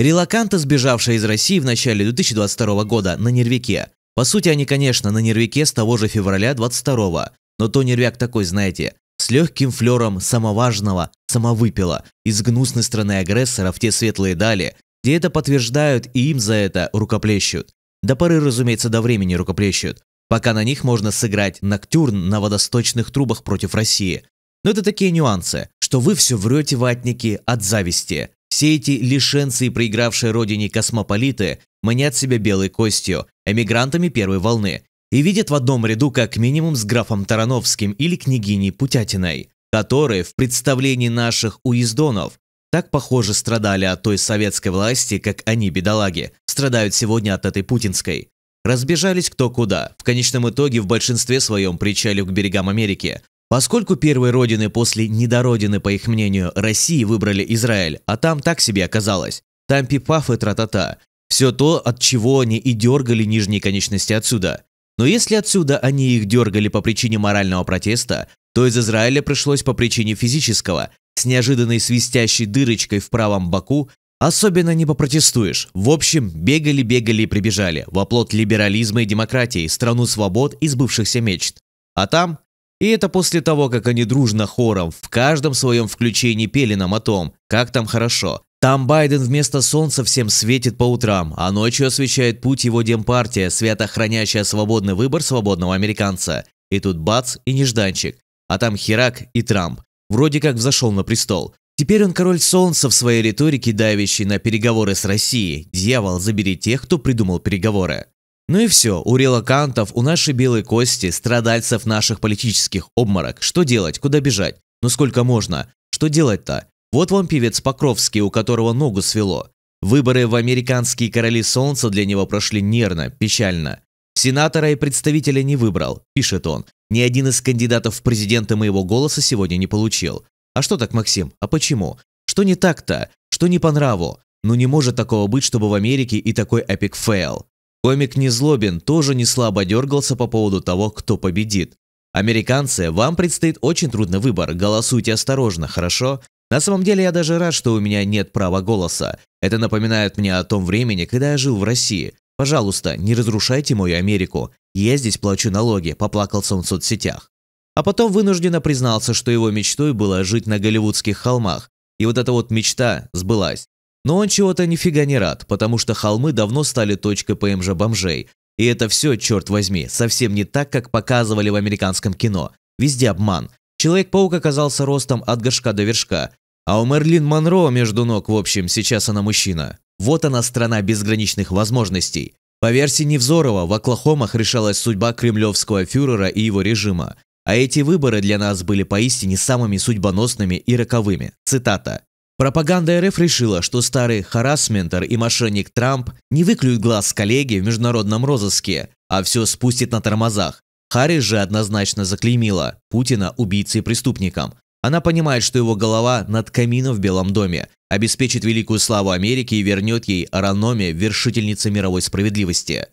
Релаканты, сбежавшие из России в начале 2022 года на нервике. По сути, они, конечно, на нервике с того же февраля 22 но то нервяк такой, знаете, с легким флером самоважного, самовыпила, из гнусной страны агрессора в те светлые дали, где это подтверждают и им за это рукоплещут. До поры, разумеется, до времени рукоплещут, пока на них можно сыграть ноктюрн на водосточных трубах против России. Но это такие нюансы, что вы все врете ватники от зависти. Все эти лишенцы и проигравшие родине космополиты манят себя белой костью, эмигрантами первой волны, и видят в одном ряду как минимум с графом Тарановским или княгиней Путятиной, которые в представлении наших уездонов так, похоже, страдали от той советской власти, как они, бедолаги, страдают сегодня от этой путинской. Разбежались кто куда, в конечном итоге в большинстве своем причалив к берегам Америки, Поскольку первые родины после недородины, по их мнению, России выбрали Израиль, а там так себе оказалось, там пипаф и тра-та-та, все то, от чего они и дергали нижние конечности отсюда. Но если отсюда они их дергали по причине морального протеста, то из Израиля пришлось по причине физического, с неожиданной свистящей дырочкой в правом боку, особенно не попротестуешь. В общем, бегали-бегали и прибежали, в оплот либерализма и демократии, страну свобод и сбывшихся мечт. А там и это после того, как они дружно хором в каждом своем включении пели нам о том, как там хорошо. Там Байден вместо солнца всем светит по утрам, а ночью освещает путь его демпартия, свято хранящая свободный выбор свободного американца. И тут бац и нежданчик. А там Херак и Трамп. Вроде как взошел на престол. Теперь он король солнца в своей риторике, давящий на переговоры с Россией. Дьявол, забери тех, кто придумал переговоры. Ну и все, у релакантов, у нашей белой кости, страдальцев наших политических обморок. Что делать, куда бежать? Ну сколько можно? Что делать-то? Вот вам певец Покровский, у которого ногу свело. Выборы в американские короли солнца для него прошли нервно, печально. Сенатора и представителя не выбрал, пишет он. Ни один из кандидатов в президенты моего голоса сегодня не получил. А что так, Максим? А почему? Что не так-то? Что не по нраву? Ну не может такого быть, чтобы в Америке и такой эпик фейл. Комик Незлобин тоже не слабо дергался по поводу того, кто победит. Американцы, вам предстоит очень трудный выбор, голосуйте осторожно, хорошо? На самом деле я даже рад, что у меня нет права голоса. Это напоминает мне о том времени, когда я жил в России. Пожалуйста, не разрушайте мою Америку. Я здесь плачу налоги, поплакался он в соцсетях. А потом вынужденно признался, что его мечтой было жить на голливудских холмах. И вот эта вот мечта сбылась. Но он чего-то нифига не рад, потому что холмы давно стали точкой ПМЖ бомжей. И это все, черт возьми, совсем не так, как показывали в американском кино. Везде обман. Человек-паук оказался ростом от горшка до вершка. А у Мерлин Монро между ног, в общем, сейчас она мужчина. Вот она страна безграничных возможностей. По версии Невзорова, в Оклахомах решалась судьба кремлевского фюрера и его режима. А эти выборы для нас были поистине самыми судьбоносными и роковыми. Цитата. Пропаганда РФ решила, что старый харасментер и мошенник Трамп не выклюют глаз с коллеги в международном розыске, а все спустит на тормозах. Харрис же однозначно заклеймила Путина убийцей преступником. Она понимает, что его голова над камином в Белом доме обеспечит великую славу Америки и вернет ей Раноме вершительницы мировой справедливости.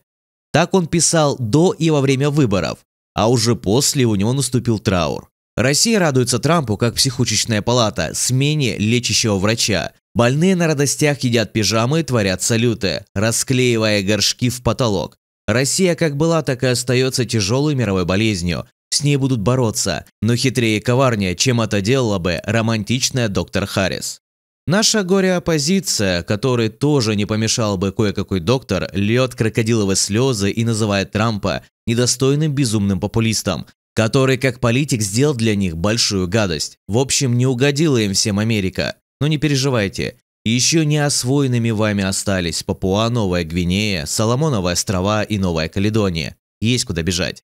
Так он писал до и во время выборов, а уже после у него наступил траур. Россия радуется Трампу как психушечная палата, смене лечащего врача. Больные на радостях едят пижамы и творят салюты, расклеивая горшки в потолок. Россия как была, так и остается тяжелой мировой болезнью. С ней будут бороться, но хитрее и коварнее, чем это делала бы романтичная доктор Харрис. Наша горе-оппозиция, которой тоже не помешал бы кое-какой доктор, льет крокодиловые слезы и называет Трампа недостойным безумным популистом, который, как политик, сделал для них большую гадость. В общем, не угодила им всем Америка. Но не переживайте, еще не освоенными вами остались Папуа, Новая Гвинея, Соломоновы острова и Новая Каледония. Есть куда бежать.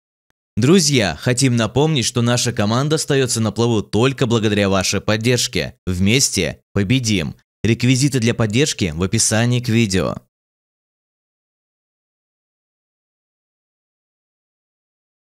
Друзья, хотим напомнить, что наша команда остается на плаву только благодаря вашей поддержке. Вместе победим! Реквизиты для поддержки в описании к видео.